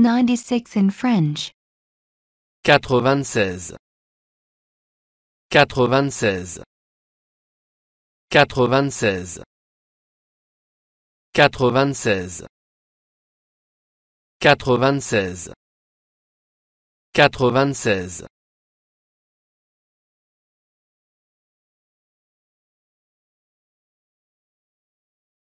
96 in French. 96 96 96 96 96 96